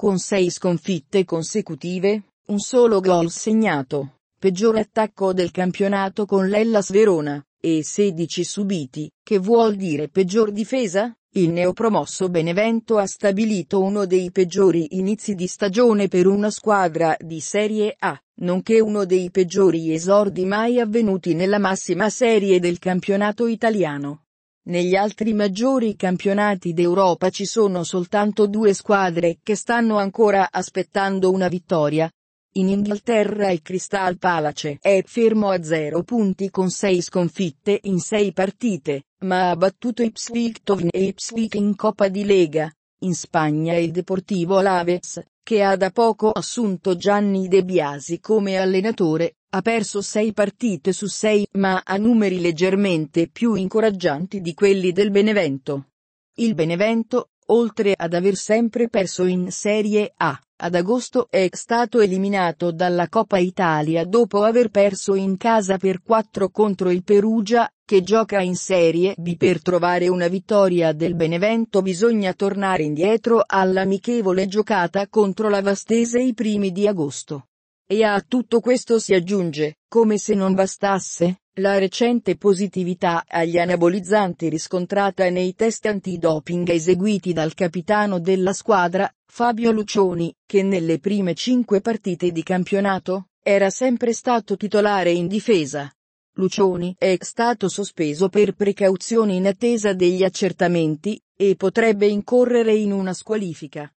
Con sei sconfitte consecutive, un solo gol segnato, peggior attacco del campionato con l'Ellas Verona, e 16 subiti, che vuol dire peggior difesa? Il neopromosso Benevento ha stabilito uno dei peggiori inizi di stagione per una squadra di Serie A, nonché uno dei peggiori esordi mai avvenuti nella massima serie del campionato italiano. Negli altri maggiori campionati d'Europa ci sono soltanto due squadre che stanno ancora aspettando una vittoria. In Inghilterra il Crystal Palace è fermo a 0 punti con 6 sconfitte in 6 partite, ma ha battuto Ipswich Town e Ipswich in Coppa di Lega. In Spagna il Deportivo Alaves, che ha da poco assunto Gianni De Biasi come allenatore, ha perso sei partite su sei, ma ha numeri leggermente più incoraggianti di quelli del Benevento. Il Benevento, oltre ad aver sempre perso in Serie A, ad agosto è stato eliminato dalla Coppa Italia dopo aver perso in casa per 4 contro il Perugia, che gioca in Serie B. Per trovare una vittoria del Benevento bisogna tornare indietro all'amichevole giocata contro la Vastese i primi di agosto. E a tutto questo si aggiunge, come se non bastasse, la recente positività agli anabolizzanti riscontrata nei test antidoping eseguiti dal capitano della squadra, Fabio Lucioni, che nelle prime cinque partite di campionato, era sempre stato titolare in difesa. Lucioni è stato sospeso per precauzioni in attesa degli accertamenti, e potrebbe incorrere in una squalifica.